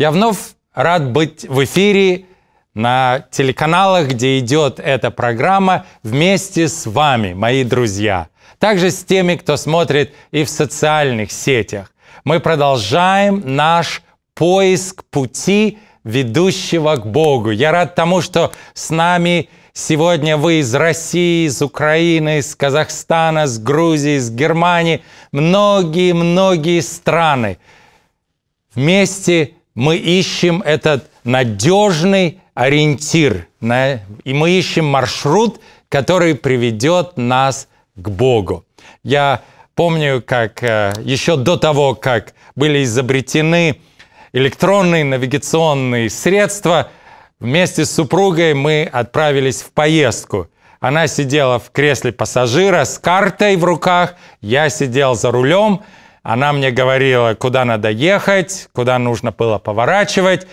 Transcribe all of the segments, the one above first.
Я вновь рад быть в эфире на телеканалах, где идет эта программа, вместе с вами, мои друзья. Также с теми, кто смотрит и в социальных сетях. Мы продолжаем наш поиск пути ведущего к Богу. Я рад тому, что с нами сегодня вы из России, из Украины, из Казахстана, с Грузии, из Германии, многие-многие страны. Вместе мы ищем этот надежный ориентир, и мы ищем маршрут, который приведет нас к Богу. Я помню, как э, еще до того, как были изобретены электронные навигационные средства, вместе с супругой мы отправились в поездку. Она сидела в кресле пассажира с картой в руках, я сидел за рулем – она мне говорила, куда надо ехать, куда нужно было поворачивать.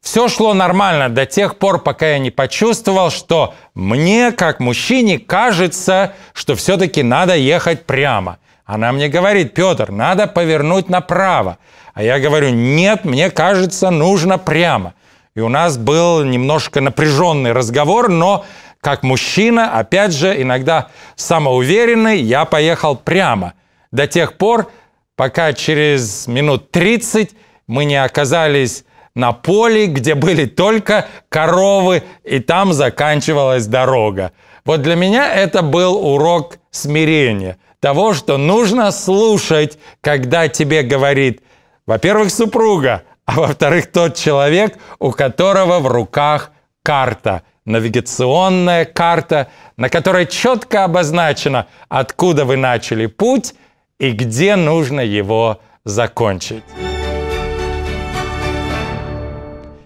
Все шло нормально до тех пор, пока я не почувствовал, что мне, как мужчине, кажется, что все-таки надо ехать прямо. Она мне говорит, Петр, надо повернуть направо. А я говорю, нет, мне кажется, нужно прямо. И у нас был немножко напряженный разговор, но как мужчина, опять же, иногда самоуверенный, я поехал прямо. До тех пор, пока через минут 30 мы не оказались на поле, где были только коровы, и там заканчивалась дорога. Вот для меня это был урок смирения, того, что нужно слушать, когда тебе говорит, во-первых, супруга, а во-вторых, тот человек, у которого в руках карта, навигационная карта, на которой четко обозначено, откуда вы начали путь и где нужно его закончить.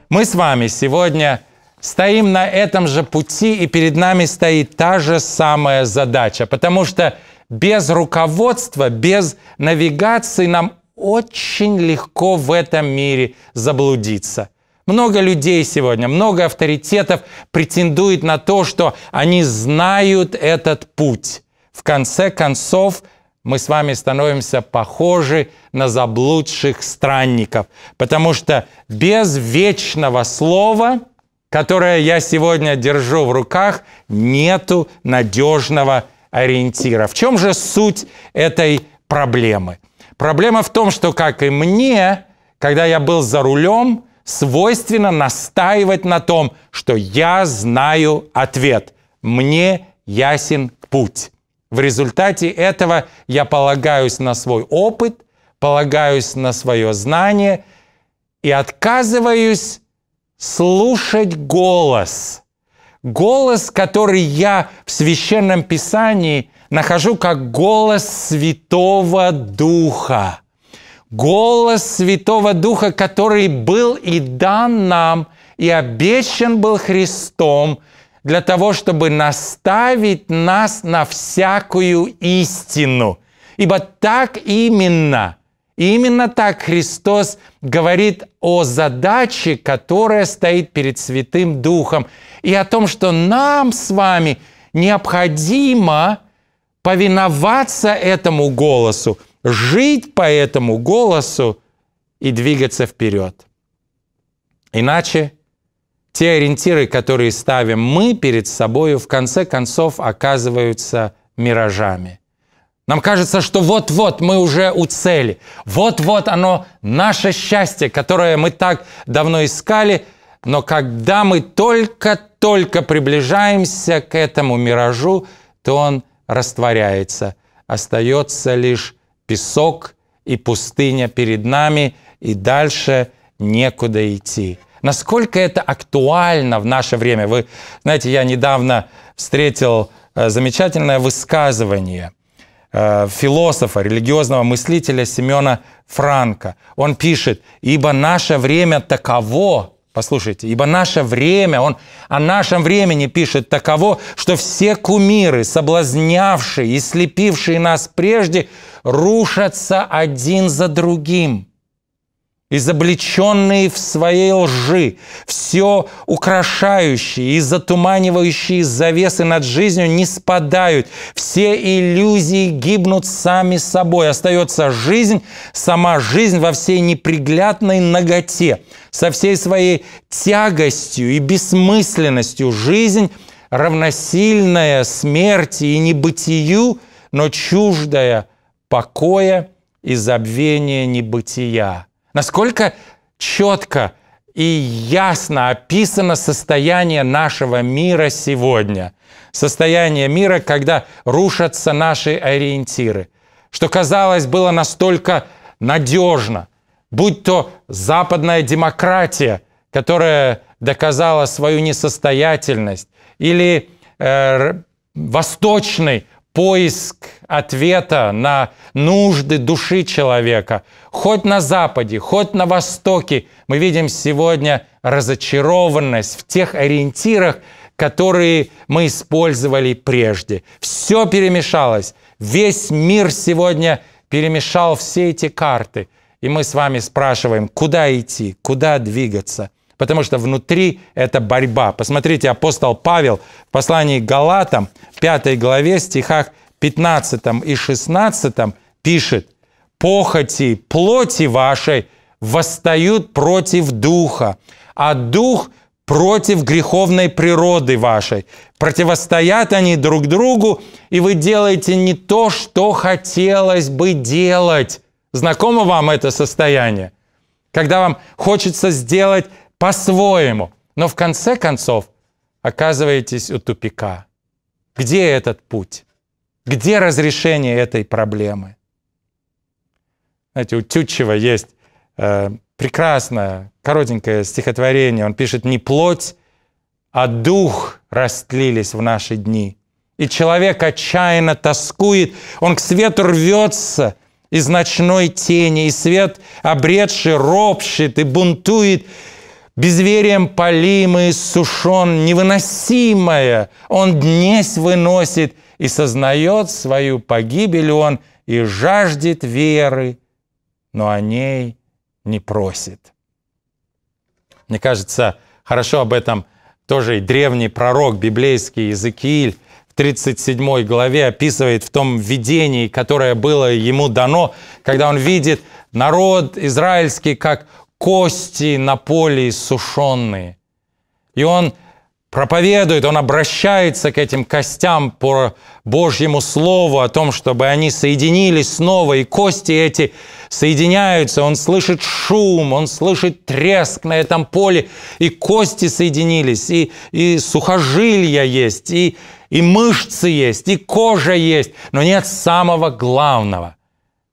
Мы с вами сегодня стоим на этом же пути, и перед нами стоит та же самая задача, потому что без руководства, без навигации нам очень легко в этом мире заблудиться. Много людей сегодня, много авторитетов претендует на то, что они знают этот путь. В конце концов, мы с вами становимся похожи на заблудших странников, потому что без вечного слова, которое я сегодня держу в руках, нету надежного ориентира. В чем же суть этой проблемы? Проблема в том, что, как и мне, когда я был за рулем, свойственно настаивать на том, что я знаю ответ, мне ясен путь. В результате этого я полагаюсь на свой опыт, полагаюсь на свое знание и отказываюсь слушать голос. Голос, который я в священном писании нахожу как голос Святого Духа. Голос Святого Духа, который был и дан нам, и обещан был Христом – для того, чтобы наставить нас на всякую истину. Ибо так именно, именно так Христос говорит о задаче, которая стоит перед Святым Духом, и о том, что нам с вами необходимо повиноваться этому голосу, жить по этому голосу и двигаться вперед. Иначе – те ориентиры, которые ставим мы перед собой, в конце концов оказываются миражами. Нам кажется, что вот-вот мы уже у цели, вот-вот оно наше счастье, которое мы так давно искали, но когда мы только-только приближаемся к этому миражу, то он растворяется. Остается лишь песок и пустыня перед нами, и дальше некуда идти. Насколько это актуально в наше время? Вы знаете, я недавно встретил э, замечательное высказывание э, философа, религиозного мыслителя Семена Франка. Он пишет, ибо наше время таково, Послушайте, ибо наше время, он о нашем времени пишет таково, что все кумиры, соблазнявшие и слепившие нас прежде, рушатся один за другим изобличенные в своей лжи, все украшающие и затуманивающие завесы над жизнью не спадают, все иллюзии гибнут сами собой, остается жизнь, сама жизнь во всей неприглядной ноготе, со всей своей тягостью и бессмысленностью жизнь, равносильная смерти и небытию, но чуждая покоя и забвения небытия – Насколько четко и ясно описано состояние нашего мира сегодня. Состояние мира, когда рушатся наши ориентиры. Что, казалось, было настолько надежно. Будь то западная демократия, которая доказала свою несостоятельность, или э, восточный поиск ответа на нужды души человека. Хоть на Западе, хоть на Востоке мы видим сегодня разочарованность в тех ориентирах, которые мы использовали прежде. Все перемешалось. Весь мир сегодня перемешал все эти карты. И мы с вами спрашиваем, куда идти, куда двигаться. Потому что внутри это борьба. Посмотрите, апостол Павел в послании к Галатам, 5 главе, стихах 15 и 16 пишет, «Похоти плоти вашей восстают против духа, а дух против греховной природы вашей. Противостоят они друг другу, и вы делаете не то, что хотелось бы делать». Знакомо вам это состояние? Когда вам хочется сделать по-своему, но в конце концов оказываетесь у тупика. Где этот путь? Где разрешение этой проблемы? Знаете, у Тютчева есть э, прекрасное, коротенькое стихотворение. Он пишет «Не плоть, а дух растлились в наши дни». И человек отчаянно тоскует, он к свету рвется из ночной тени, и свет обретший ропщет и бунтует, Безверием полимый, сушен, невыносимое, он днесь выносит, и сознает свою погибель он, и жаждет веры, но о ней не просит. Мне кажется, хорошо об этом тоже и древний пророк библейский Иезекииль в 37 главе описывает в том видении, которое было ему дано, когда он видит народ израильский как кости на поле иссушенные. И он проповедует, он обращается к этим костям по Божьему Слову о том, чтобы они соединились снова, и кости эти соединяются, он слышит шум, он слышит треск на этом поле, и кости соединились, и, и сухожилия есть, и, и мышцы есть, и кожа есть, но нет самого главного,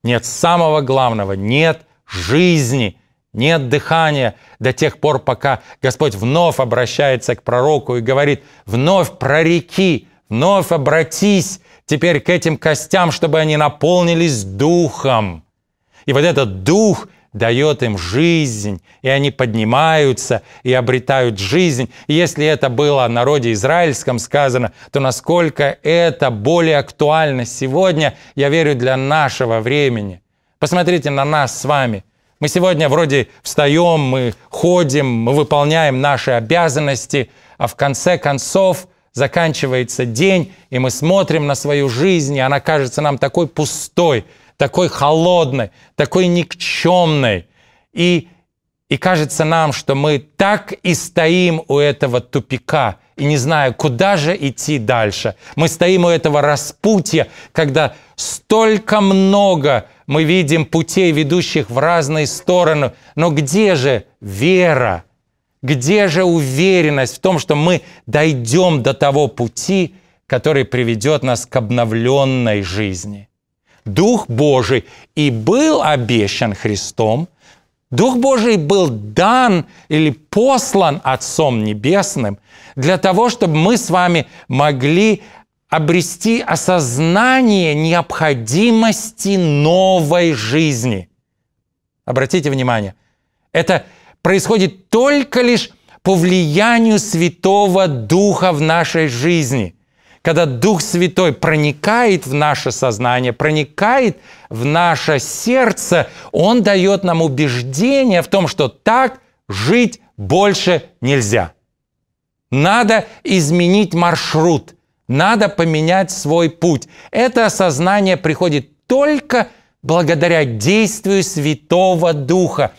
нет самого главного, нет жизни – нет дыхания до тех пор, пока Господь вновь обращается к пророку и говорит, вновь прореки, вновь обратись теперь к этим костям, чтобы они наполнились духом. И вот этот дух дает им жизнь, и они поднимаются и обретают жизнь. И если это было о народе израильском сказано, то насколько это более актуально сегодня, я верю, для нашего времени. Посмотрите на нас с вами – мы сегодня вроде встаем, мы ходим, мы выполняем наши обязанности, а в конце концов заканчивается день, и мы смотрим на свою жизнь, и она кажется нам такой пустой, такой холодной, такой никчемной. И, и кажется нам, что мы так и стоим у этого тупика, и не зная, куда же идти дальше. Мы стоим у этого распутья, когда столько много мы видим путей, ведущих в разные стороны. Но где же вера? Где же уверенность в том, что мы дойдем до того пути, который приведет нас к обновленной жизни? Дух Божий и был обещан Христом, Дух Божий был дан или послан Отцом Небесным для того, чтобы мы с вами могли обрести осознание необходимости новой жизни. Обратите внимание, это происходит только лишь по влиянию Святого Духа в нашей жизни. Когда Дух Святой проникает в наше сознание, проникает в наше сердце, Он дает нам убеждение в том, что так жить больше нельзя. Надо изменить маршрут – надо поменять свой путь. Это осознание приходит только благодаря действию Святого Духа.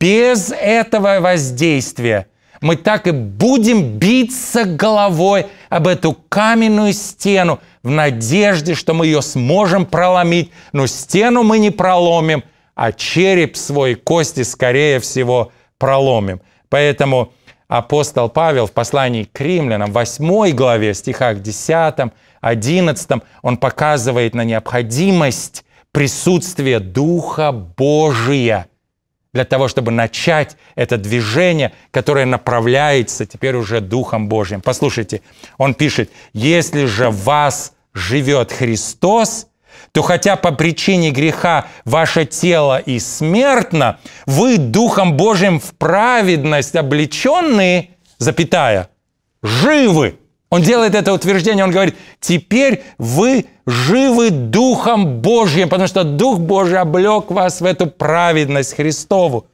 Без этого воздействия мы так и будем биться головой об эту каменную стену в надежде, что мы ее сможем проломить. Но стену мы не проломим, а череп свой, кости, скорее всего, проломим. Поэтому – апостол Павел в послании к римлянам, 8 главе, стихах 10, 11, он показывает на необходимость присутствия Духа Божия для того, чтобы начать это движение, которое направляется теперь уже Духом Божьим. Послушайте, он пишет, «Если же вас живет Христос, то хотя по причине греха ваше тело и смертно, вы Духом Божьим в праведность облеченные, запятая, живы. Он делает это утверждение, он говорит, теперь вы живы Духом Божьим, потому что Дух Божий облек вас в эту праведность Христову.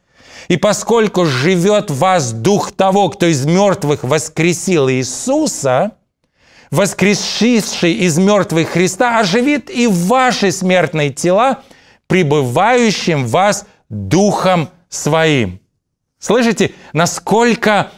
И поскольку живет в вас Дух того, кто из мертвых воскресил Иисуса – воскресший из мертвых Христа, оживит и ваши смертные тела, пребывающим в вас Духом Своим. Слышите, насколько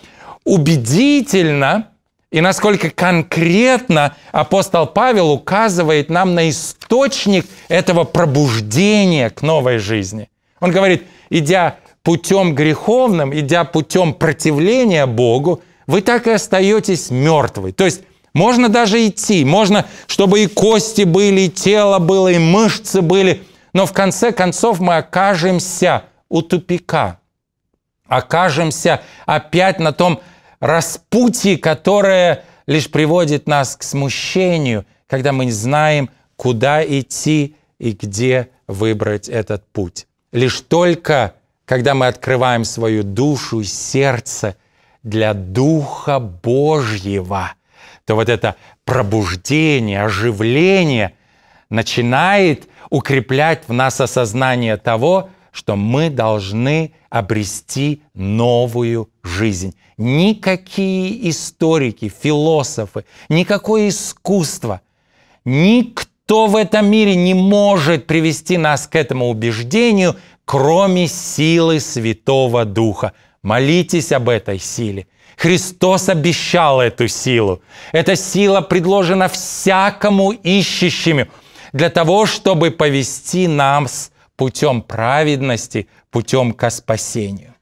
убедительно и насколько конкретно апостол Павел указывает нам на источник этого пробуждения к новой жизни. Он говорит, идя путем греховным, идя путем противления Богу, вы так и остаетесь мертвы. То есть можно даже идти, можно, чтобы и кости были, и тело было, и мышцы были. Но в конце концов мы окажемся у тупика. Окажемся опять на том распутье, которое лишь приводит нас к смущению, когда мы не знаем, куда идти и где выбрать этот путь. Лишь только, когда мы открываем свою душу и сердце для Духа Божьего – то вот это пробуждение, оживление начинает укреплять в нас осознание того, что мы должны обрести новую жизнь. Никакие историки, философы, никакое искусство, никто в этом мире не может привести нас к этому убеждению, кроме силы Святого Духа. Молитесь об этой силе. Христос обещал эту силу. Эта сила предложена всякому ищущему для того, чтобы повести нас путем праведности, путем ко спасению.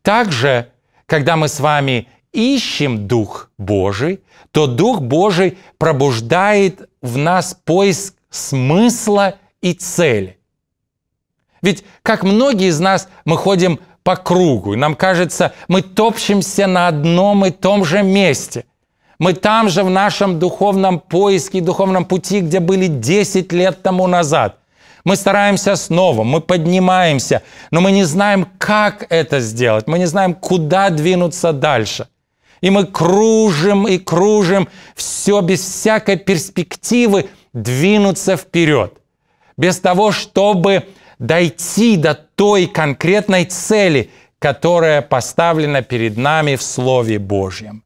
Также, когда мы с вами ищем Дух Божий, то Дух Божий пробуждает в нас поиск смысла и цели. Ведь, как многие из нас, мы ходим по кругу. И нам кажется, мы топчемся на одном и том же месте. Мы там же в нашем духовном поиске, духовном пути, где были 10 лет тому назад. Мы стараемся снова, мы поднимаемся, но мы не знаем, как это сделать, мы не знаем, куда двинуться дальше. И мы кружим и кружим, все без всякой перспективы двинуться вперед, без того, чтобы дойти до той конкретной цели, которая поставлена перед нами в Слове Божьем.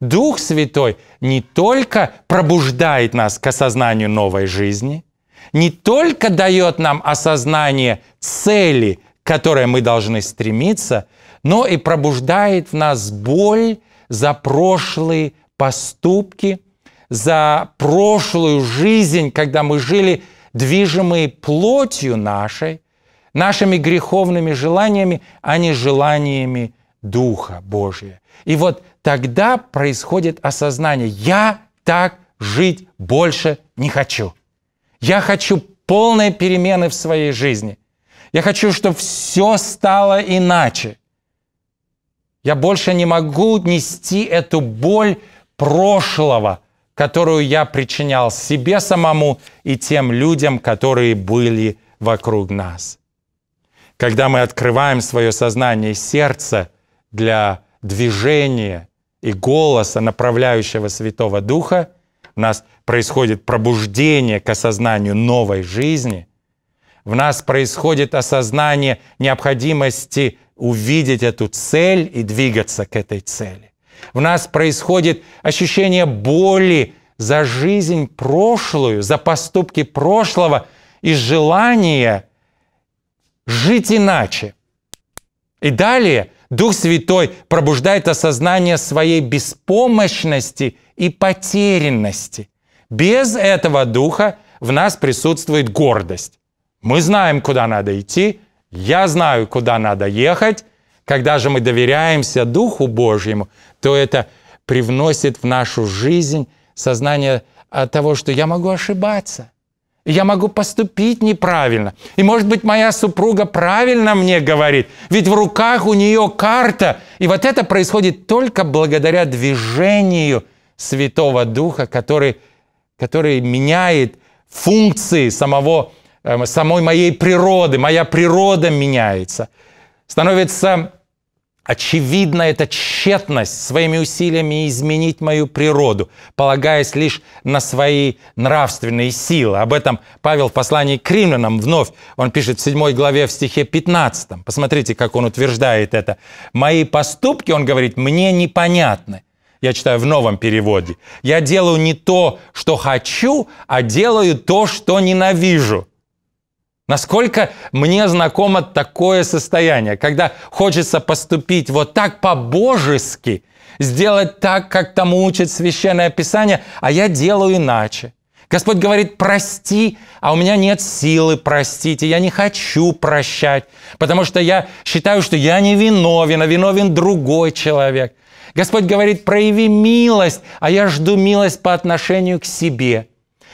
Дух Святой не только пробуждает нас к осознанию новой жизни, не только дает нам осознание цели, к которой мы должны стремиться, но и пробуждает в нас боль за прошлые поступки, за прошлую жизнь, когда мы жили движимые плотью нашей, нашими греховными желаниями, а не желаниями Духа Божия. И вот тогда происходит осознание, я так жить больше не хочу. Я хочу полной перемены в своей жизни. Я хочу, чтобы все стало иначе. Я больше не могу нести эту боль прошлого – которую я причинял себе самому и тем людям, которые были вокруг нас. Когда мы открываем свое сознание и сердце для движения и голоса, направляющего Святого Духа, у нас происходит пробуждение к осознанию новой жизни, в нас происходит осознание необходимости увидеть эту цель и двигаться к этой цели. В нас происходит ощущение боли за жизнь прошлую, за поступки прошлого и желание жить иначе. И далее Дух Святой пробуждает осознание своей беспомощности и потерянности. Без этого Духа в нас присутствует гордость. Мы знаем, куда надо идти, я знаю, куда надо ехать, когда же мы доверяемся Духу Божьему, то это привносит в нашу жизнь сознание а, того, что я могу ошибаться, я могу поступить неправильно. И, может быть, моя супруга правильно мне говорит, ведь в руках у нее карта. И вот это происходит только благодаря движению Святого Духа, который, который меняет функции самого, эм, самой моей природы. Моя природа меняется – становится очевидна эта тщетность своими усилиями изменить мою природу, полагаясь лишь на свои нравственные силы. Об этом Павел в послании к римлянам вновь, он пишет в 7 главе в стихе 15. Посмотрите, как он утверждает это. «Мои поступки, он говорит, мне непонятны». Я читаю в новом переводе. «Я делаю не то, что хочу, а делаю то, что ненавижу». Насколько мне знакомо такое состояние, когда хочется поступить вот так по-божески, сделать так, как тому учит Священное Писание, а я делаю иначе. Господь говорит, прости, а у меня нет силы простить, и я не хочу прощать, потому что я считаю, что я не виновен, а виновен другой человек. Господь говорит, прояви милость, а я жду милость по отношению к себе.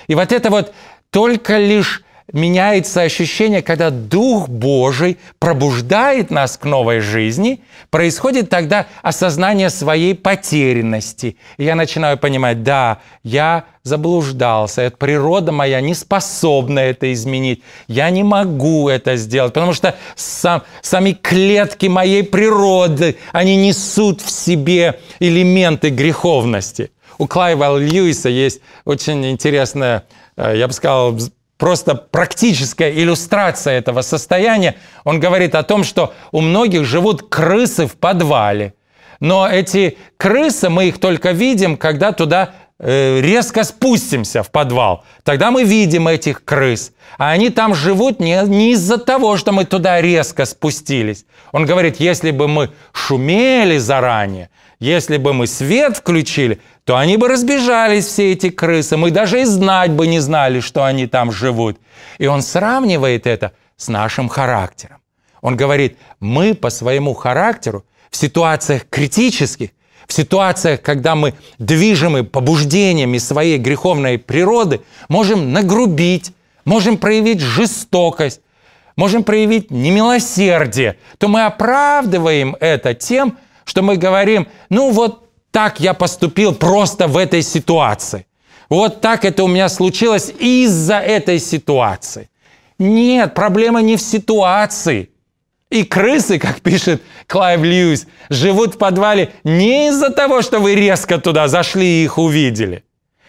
И вот это вот только лишь меняется ощущение, когда Дух Божий пробуждает нас к новой жизни, происходит тогда осознание своей потерянности. И я начинаю понимать, да, я заблуждался, это природа моя не способна это изменить, я не могу это сделать, потому что сам, сами клетки моей природы, они несут в себе элементы греховности. У Клайва Льюиса есть очень интересная, э, я бы сказал, просто практическая иллюстрация этого состояния. Он говорит о том, что у многих живут крысы в подвале. Но эти крысы, мы их только видим, когда туда э, резко спустимся в подвал. Тогда мы видим этих крыс. А они там живут не, не из-за того, что мы туда резко спустились. Он говорит, если бы мы шумели заранее, если бы мы свет включили, то они бы разбежались, все эти крысы. Мы даже и знать бы не знали, что они там живут. И он сравнивает это с нашим характером. Он говорит, мы по своему характеру в ситуациях критических, в ситуациях, когда мы движимы побуждениями своей греховной природы, можем нагрубить, можем проявить жестокость, можем проявить немилосердие, то мы оправдываем это тем, что мы говорим, ну вот так я поступил просто в этой ситуации. Вот так это у меня случилось из-за этой ситуации. Нет, проблема не в ситуации. И крысы, как пишет Клайв Льюис, живут в подвале не из-за того, что вы резко туда зашли и их увидели,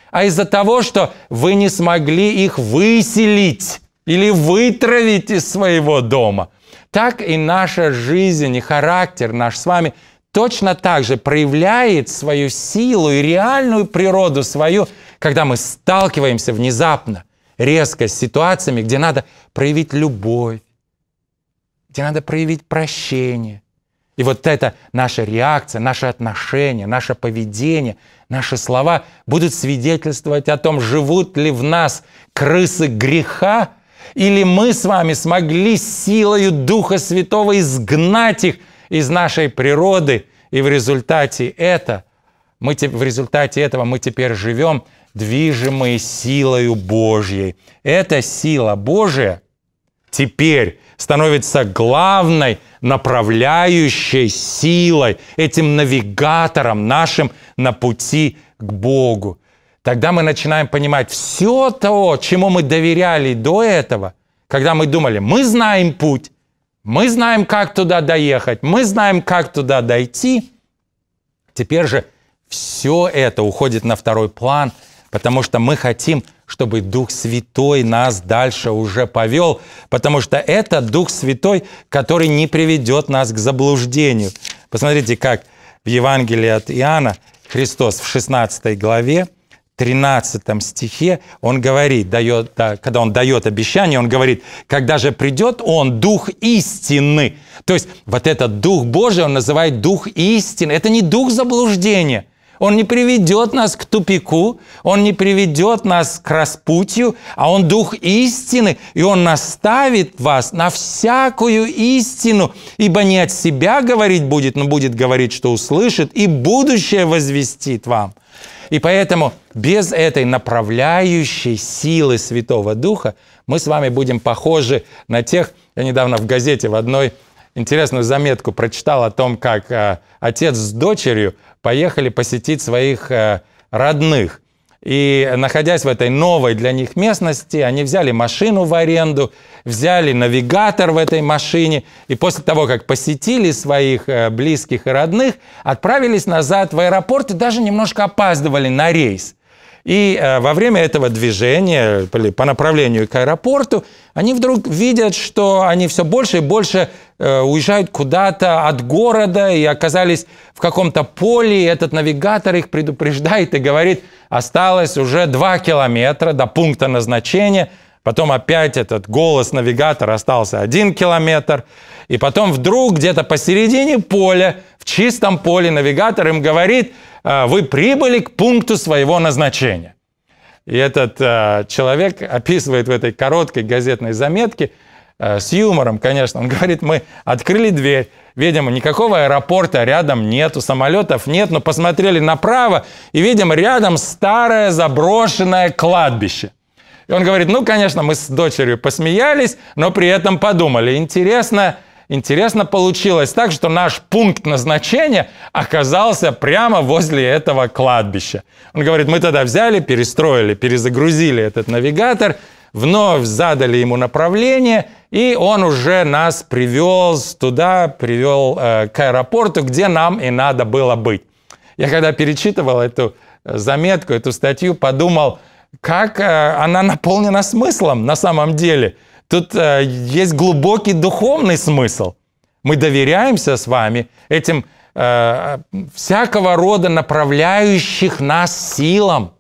а из-за того, что вы не смогли их выселить или вытравить из своего дома. Так и наша жизнь и характер наш с вами точно так же проявляет свою силу и реальную природу свою, когда мы сталкиваемся внезапно, резко с ситуациями, где надо проявить любовь, где надо проявить прощение. И вот это наша реакция, наши отношения, наше поведение, наши слова будут свидетельствовать о том, живут ли в нас крысы греха, или мы с вами смогли силою Духа Святого изгнать их – из нашей природы, и в результате, это, мы, в результате этого мы теперь живем движимые силою Божьей. Эта сила Божья теперь становится главной направляющей силой, этим навигатором нашим на пути к Богу. Тогда мы начинаем понимать все то, чему мы доверяли до этого, когда мы думали, мы знаем путь, мы знаем, как туда доехать, мы знаем, как туда дойти. Теперь же все это уходит на второй план, потому что мы хотим, чтобы Дух Святой нас дальше уже повел, потому что это Дух Святой, который не приведет нас к заблуждению. Посмотрите, как в Евангелии от Иоанна Христос в 16 главе – 13 стихе он говорит, дает, да, когда он дает обещание, он говорит, когда же придет он, дух истины. То есть вот этот дух Божий он называет дух истины. Это не дух заблуждения. Он не приведет нас к тупику, он не приведет нас к распутью, а он дух истины, и он наставит вас на всякую истину, ибо не от себя говорить будет, но будет говорить, что услышит, и будущее возвестит вам – и поэтому без этой направляющей силы Святого Духа мы с вами будем похожи на тех, я недавно в газете в одной интересную заметку прочитал о том, как э, отец с дочерью поехали посетить своих э, родных. И находясь в этой новой для них местности, они взяли машину в аренду, взяли навигатор в этой машине, и после того, как посетили своих э, близких и родных, отправились назад в аэропорт и даже немножко опаздывали на рейс. И э, во время этого движения по направлению к аэропорту они вдруг видят, что они все больше и больше э, уезжают куда-то от города и оказались в каком-то поле. И этот навигатор их предупреждает и говорит, осталось уже 2 километра до пункта назначения. Потом опять этот голос навигатора остался один километр. И потом вдруг где-то посередине поля, в чистом поле, навигатор им говорит – а, вы прибыли к пункту своего назначения. И этот э, человек описывает в этой короткой газетной заметке э, с юмором, конечно, он говорит, мы открыли дверь, видимо, никакого аэропорта рядом нету, самолетов нет, но посмотрели направо и видим рядом старое заброшенное кладбище. И он говорит, ну, конечно, мы с дочерью посмеялись, но при этом подумали, интересно, Интересно получилось так, что наш пункт назначения оказался прямо возле этого кладбища. Он говорит, мы тогда взяли, перестроили, перезагрузили этот навигатор, вновь задали ему направление, и он уже нас привел туда, привел э, к аэропорту, где нам и надо было быть. Я когда перечитывал эту э, заметку, эту статью, подумал, как э, она наполнена смыслом на самом деле – Тут э, есть глубокий духовный смысл. Мы доверяемся с вами этим э, всякого рода направляющих нас силам.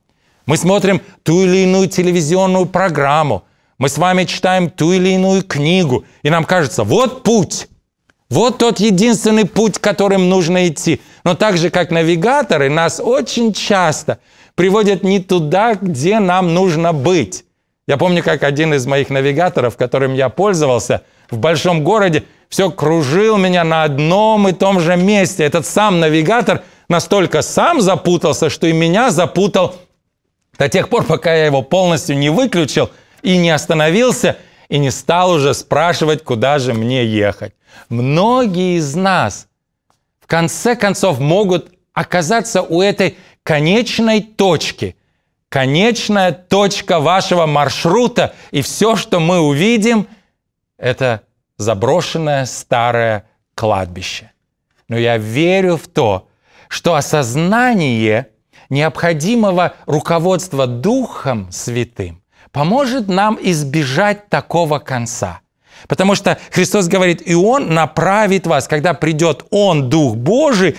Мы смотрим ту или иную телевизионную программу, мы с вами читаем ту или иную книгу, и нам кажется, вот путь, вот тот единственный путь, которым нужно идти. Но так же, как навигаторы, нас очень часто приводят не туда, где нам нужно быть. Я помню, как один из моих навигаторов, которым я пользовался в большом городе, все кружил меня на одном и том же месте. Этот сам навигатор настолько сам запутался, что и меня запутал до тех пор, пока я его полностью не выключил и не остановился, и не стал уже спрашивать, куда же мне ехать. Многие из нас в конце концов могут оказаться у этой конечной точки, конечная точка вашего маршрута, и все, что мы увидим, это заброшенное старое кладбище. Но я верю в то, что осознание необходимого руководства Духом Святым поможет нам избежать такого конца. Потому что Христос говорит, и Он направит вас, когда придет Он, Дух Божий,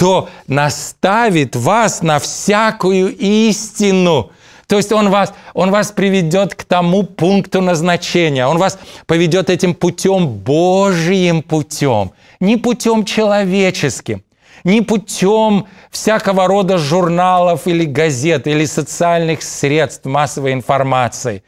то наставит вас на всякую истину. То есть он вас, он вас приведет к тому пункту назначения, он вас поведет этим путем, Божьим путем, не путем человеческим, не путем всякого рода журналов или газет, или социальных средств массовой информации,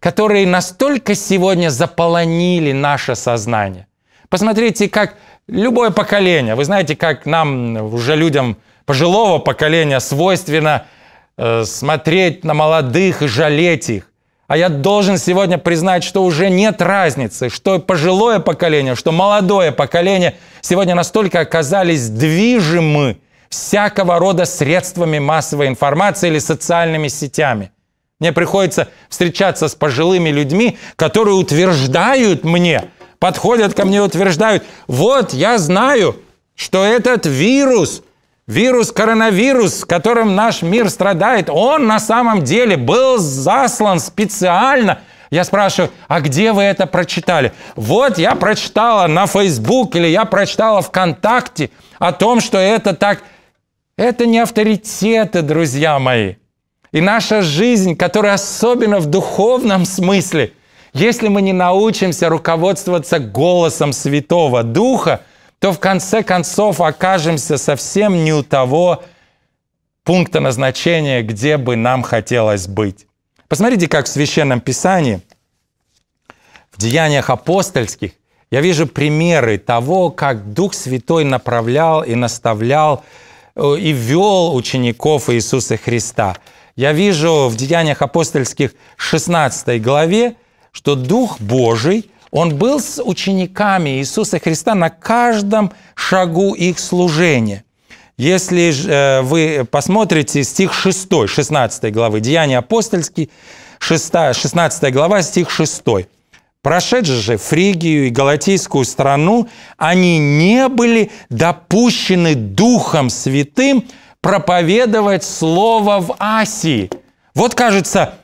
которые настолько сегодня заполонили наше сознание. Посмотрите, как любое поколение. Вы знаете, как нам, уже людям пожилого поколения, свойственно э, смотреть на молодых и жалеть их. А я должен сегодня признать, что уже нет разницы, что пожилое поколение, что молодое поколение сегодня настолько оказались движимы всякого рода средствами массовой информации или социальными сетями. Мне приходится встречаться с пожилыми людьми, которые утверждают мне, подходят ко мне и утверждают, вот я знаю, что этот вирус, вирус коронавирус, которым наш мир страдает, он на самом деле был заслан специально. Я спрашиваю, а где вы это прочитали? Вот я прочитала на Facebook или я прочитала ВКонтакте о том, что это так. Это не авторитеты, друзья мои. И наша жизнь, которая особенно в духовном смысле – если мы не научимся руководствоваться голосом Святого Духа, то в конце концов окажемся совсем не у того пункта назначения, где бы нам хотелось быть. Посмотрите, как в Священном Писании, в Деяниях апостольских, я вижу примеры того, как Дух Святой направлял и наставлял э, и вел учеников Иисуса Христа. Я вижу в Деяниях апостольских 16 главе что Дух Божий, Он был с учениками Иисуса Христа на каждом шагу их служения. Если э, вы посмотрите стих 6, 16 главы, Деяния апостольские, 6, 16 глава, стих 6. Прошедшие же Фригию и Галатийскую страну, они не были допущены Духом Святым проповедовать Слово в Асии. Вот кажется,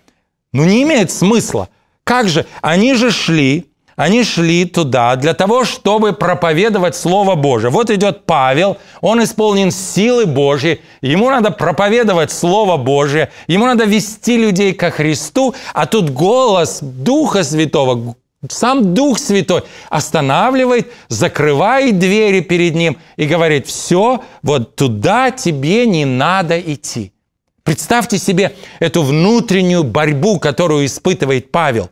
ну не имеет смысла – как же? Они же шли, они шли туда для того, чтобы проповедовать Слово Божие. Вот идет Павел, он исполнен силы Божьей, ему надо проповедовать Слово Божие, ему надо вести людей ко Христу, а тут голос Духа Святого, сам Дух Святой останавливает, закрывает двери перед ним и говорит, все, вот туда тебе не надо идти. Представьте себе эту внутреннюю борьбу, которую испытывает Павел.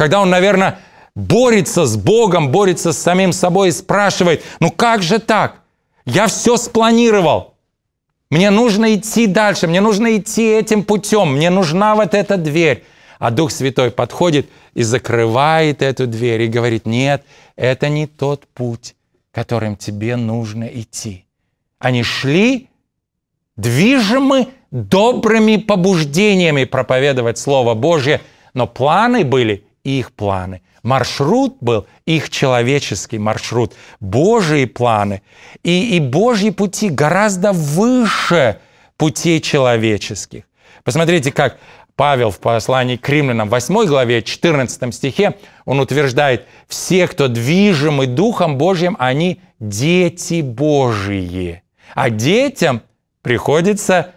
Когда он, наверное, борется с Богом, борется с самим собой и спрашивает, ну как же так? Я все спланировал. Мне нужно идти дальше, мне нужно идти этим путем, мне нужна вот эта дверь. А Дух Святой подходит и закрывает эту дверь и говорит, нет, это не тот путь, которым тебе нужно идти. Они шли, движимы добрыми побуждениями проповедовать Слово Божье, но планы были – их планы. Маршрут был их человеческий маршрут, Божьи планы. И, и Божьи пути гораздо выше путей человеческих. Посмотрите, как Павел в послании к римлянам 8 главе 14 стихе, он утверждает, все, кто движимы Духом Божьим, они дети Божьи. А детям приходится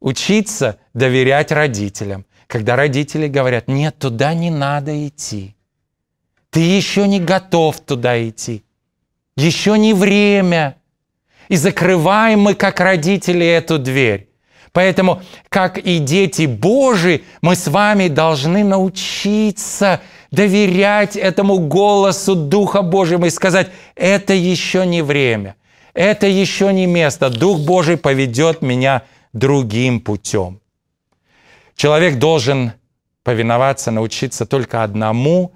учиться доверять родителям, когда родители говорят, нет, туда не надо идти. Ты еще не готов туда идти. Еще не время. И закрываем мы, как родители, эту дверь. Поэтому, как и дети Божии, мы с вами должны научиться доверять этому голосу Духа Божьего и сказать, это еще не время, это еще не место, Дух Божий поведет меня другим путем. Человек должен повиноваться, научиться только одному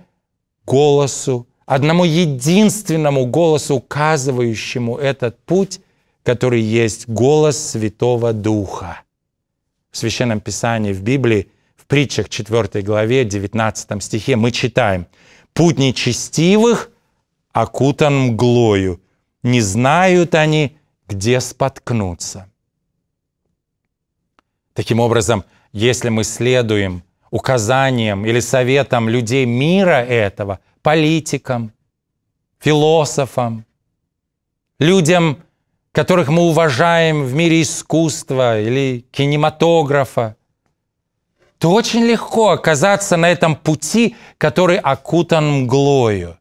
голосу, одному единственному голосу, указывающему этот путь, который есть голос Святого Духа. В Священном Писании, в Библии, в притчах 4 главе, 19 стихе мы читаем «Путь нечестивых окутан мглою, не знают они, где споткнуться». Таким образом, – если мы следуем указаниям или советам людей мира этого, политикам, философам, людям, которых мы уважаем в мире искусства или кинематографа, то очень легко оказаться на этом пути, который окутан мглою.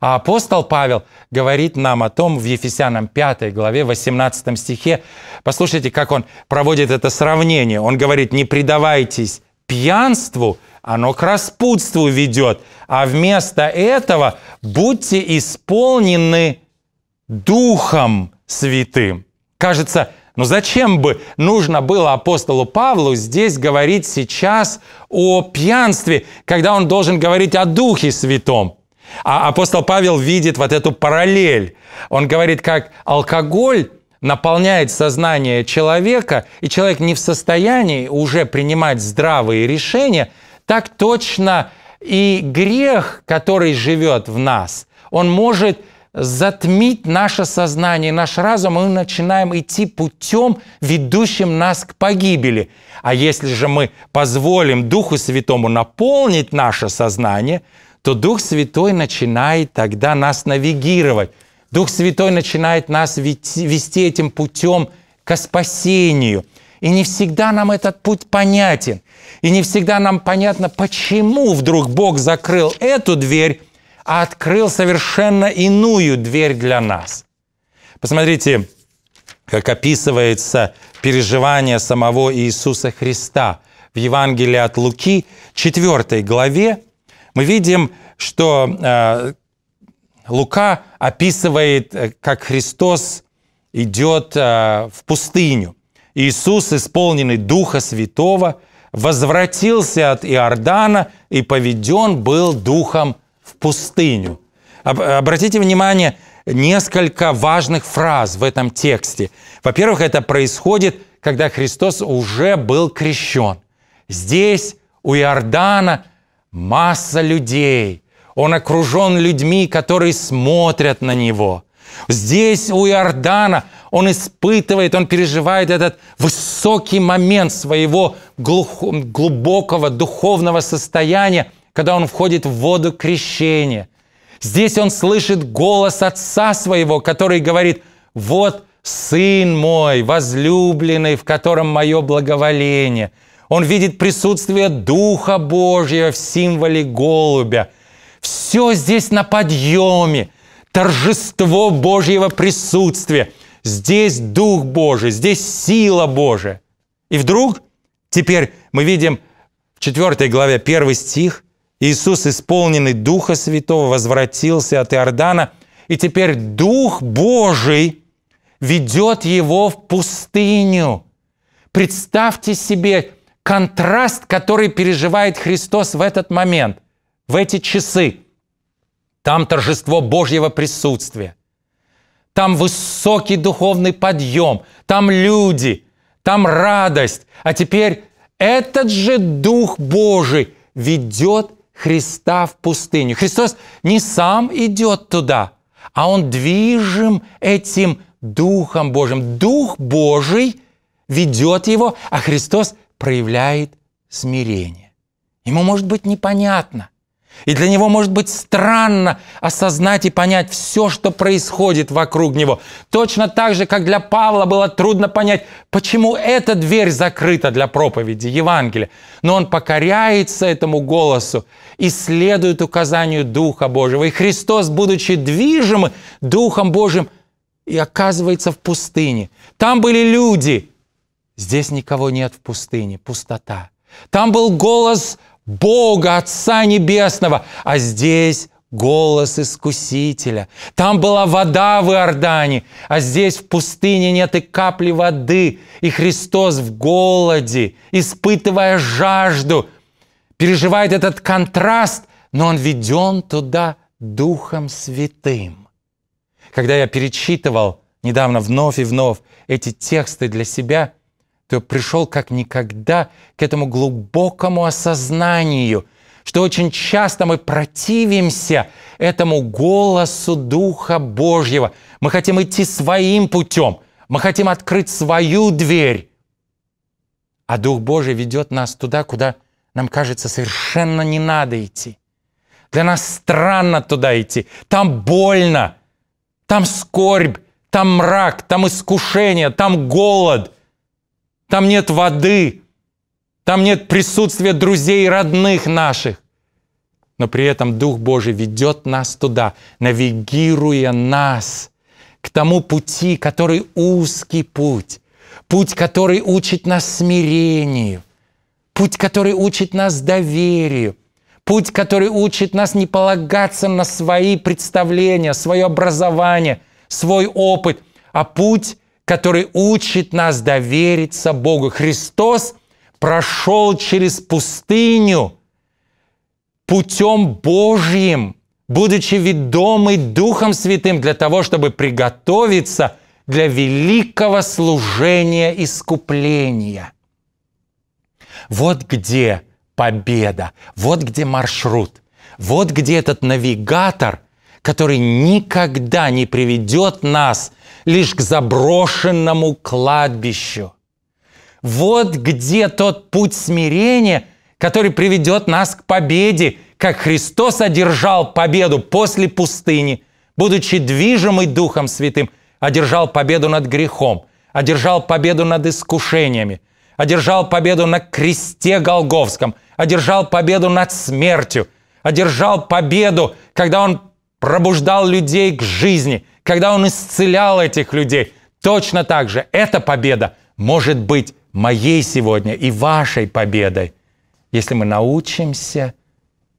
А апостол Павел говорит нам о том в Ефесянам 5 главе 18 стихе. Послушайте, как он проводит это сравнение. Он говорит, не предавайтесь пьянству, оно к распутству ведет, а вместо этого будьте исполнены Духом Святым. Кажется, но ну зачем бы нужно было апостолу Павлу здесь говорить сейчас о пьянстве, когда он должен говорить о Духе Святом? А апостол Павел видит вот эту параллель. Он говорит, как алкоголь наполняет сознание человека, и человек не в состоянии уже принимать здравые решения, так точно и грех, который живет в нас, он может затмить наше сознание, наш разум, и мы начинаем идти путем, ведущим нас к погибели. А если же мы позволим Духу Святому наполнить наше сознание, то Дух Святой начинает тогда нас навигировать. Дух Святой начинает нас вести этим путем к спасению. И не всегда нам этот путь понятен. И не всегда нам понятно, почему вдруг Бог закрыл эту дверь, а открыл совершенно иную дверь для нас. Посмотрите, как описывается переживание самого Иисуса Христа в Евангелии от Луки, 4 главе, мы видим, что э, Лука описывает, э, как Христос идет э, в пустыню. Иисус, исполненный Духа Святого, возвратился от Иордана и поведен был Духом в пустыню. обратите внимание, несколько важных фраз в этом тексте. Во-первых, это происходит, когда Христос уже был крещен. Здесь, у Иордана, масса людей. Он окружен людьми, которые смотрят на него. Здесь у Иордана он испытывает, он переживает этот высокий момент своего глубокого духовного состояния, когда он входит в воду крещения. Здесь он слышит голос отца своего, который говорит, вот Сын мой, возлюбленный, в котором мое благоволение – он видит присутствие Духа Божьего в символе голубя. Все здесь на подъеме. Торжество Божьего присутствия. Здесь Дух Божий, здесь сила Божия. И вдруг теперь мы видим в 4 главе 1 стих. Иисус, исполненный Духа Святого, возвратился от Иордана, и теперь Дух Божий ведет его в пустыню. Представьте себе, контраст, который переживает Христос в этот момент, в эти часы. Там торжество Божьего присутствия. Там высокий духовный подъем. Там люди. Там радость. А теперь этот же Дух Божий ведет Христа в пустыню. Христос не сам идет туда, а Он движим этим Духом Божьим. Дух Божий ведет его, а Христос – проявляет смирение. Ему может быть непонятно, и для него может быть странно осознать и понять все, что происходит вокруг него. Точно так же, как для Павла было трудно понять, почему эта дверь закрыта для проповеди Евангелия. Но он покоряется этому голосу и следует указанию Духа Божьего. И Христос, будучи движим Духом Божьим, и оказывается в пустыне. Там были люди – Здесь никого нет в пустыне, пустота. Там был голос Бога, Отца Небесного, а здесь голос Искусителя. Там была вода в Иордане, а здесь в пустыне нет и капли воды. И Христос в голоде, испытывая жажду, переживает этот контраст, но он веден туда Духом Святым. Когда я перечитывал недавно вновь и вновь эти тексты для себя – то пришел как никогда к этому глубокому осознанию, что очень часто мы противимся этому голосу Духа Божьего. Мы хотим идти своим путем, мы хотим открыть свою дверь. А Дух Божий ведет нас туда, куда нам кажется совершенно не надо идти. Для нас странно туда идти. Там больно, там скорбь, там мрак, там искушение, там голод там нет воды, там нет присутствия друзей и родных наших. Но при этом Дух Божий ведет нас туда, навигируя нас к тому пути, который узкий путь, путь, который учит нас смирению, путь, который учит нас доверию, путь, который учит нас не полагаться на свои представления, свое образование, свой опыт, а путь, который учит нас довериться Богу. Христос прошел через пустыню путем Божьим, будучи ведомый Духом Святым для того, чтобы приготовиться для великого служения искупления. Вот где победа, вот где маршрут, вот где этот навигатор, который никогда не приведет нас – лишь к заброшенному кладбищу. Вот где тот путь смирения, который приведет нас к победе, как Христос одержал победу после пустыни, будучи движимый Духом Святым, одержал победу над грехом, одержал победу над искушениями, одержал победу на кресте Голговском, одержал победу над смертью, одержал победу, когда он пробуждал людей к жизни – когда Он исцелял этих людей. Точно так же эта победа может быть моей сегодня и вашей победой, если мы научимся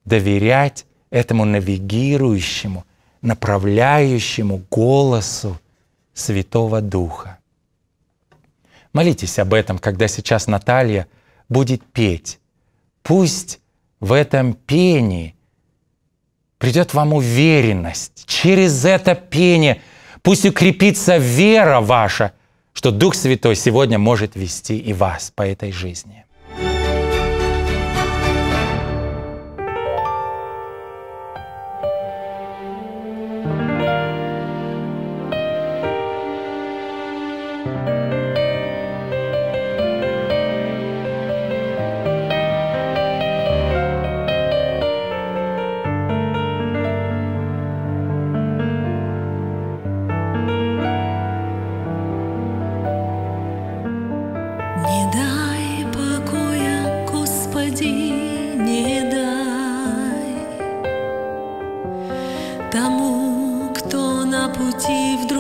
доверять этому навигирующему, направляющему голосу Святого Духа. Молитесь об этом, когда сейчас Наталья будет петь. Пусть в этом пении придет вам уверенность через это пение. Пусть укрепится вера ваша, что Дух Святой сегодня может вести и вас по этой жизни. тому, кто на пути вдруг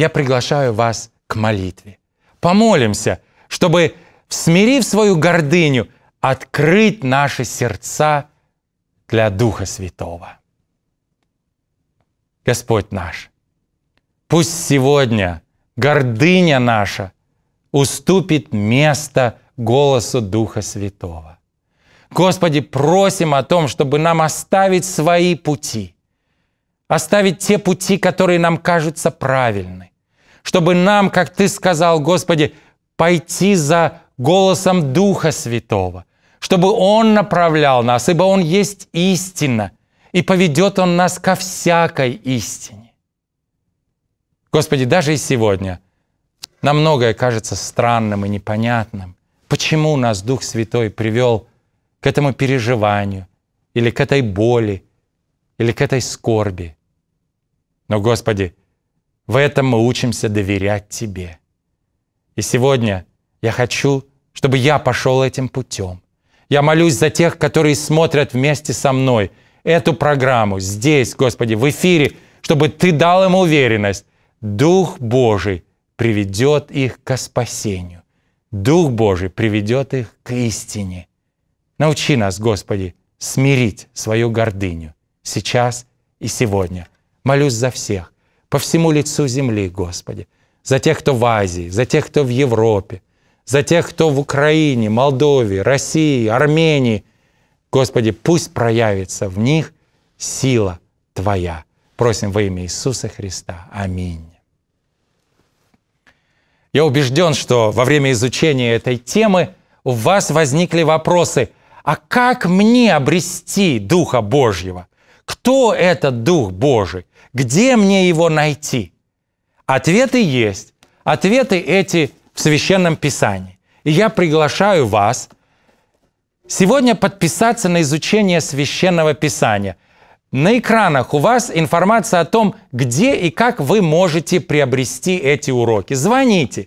я приглашаю вас к молитве. Помолимся, чтобы, смирив свою гордыню, открыть наши сердца для Духа Святого. Господь наш, пусть сегодня гордыня наша уступит место голосу Духа Святого. Господи, просим о том, чтобы нам оставить свои пути, оставить те пути, которые нам кажутся правильны, чтобы нам, как Ты сказал, Господи, пойти за голосом Духа Святого, чтобы Он направлял нас, ибо Он есть истина, и поведет Он нас ко всякой истине. Господи, даже и сегодня нам многое кажется странным и непонятным. Почему нас Дух Святой привел к этому переживанию, или к этой боли, или к этой скорби? Но, Господи, в этом мы учимся доверять Тебе. И сегодня я хочу, чтобы я пошел этим путем. Я молюсь за тех, которые смотрят вместе со мной эту программу здесь, Господи, в эфире, чтобы Ты дал им уверенность. Дух Божий приведет их к спасению. Дух Божий приведет их к истине. Научи нас, Господи, смирить свою гордыню сейчас и сегодня. Молюсь за всех, по всему лицу земли, Господи, за тех, кто в Азии, за тех, кто в Европе, за тех, кто в Украине, Молдове, России, Армении. Господи, пусть проявится в них сила Твоя. Просим во имя Иисуса Христа. Аминь. Я убежден, что во время изучения этой темы у вас возникли вопросы, а как мне обрести Духа Божьего? Кто этот Дух Божий? Где мне его найти? Ответы есть. Ответы эти в Священном Писании. И я приглашаю вас сегодня подписаться на изучение Священного Писания. На экранах у вас информация о том, где и как вы можете приобрести эти уроки. Звоните,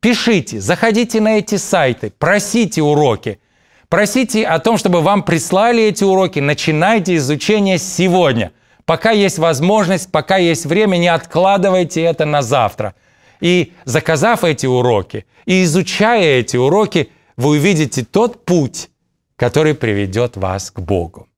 пишите, заходите на эти сайты, просите уроки – Просите о том, чтобы вам прислали эти уроки. Начинайте изучение сегодня. Пока есть возможность, пока есть время, не откладывайте это на завтра. И заказав эти уроки, и изучая эти уроки, вы увидите тот путь, который приведет вас к Богу.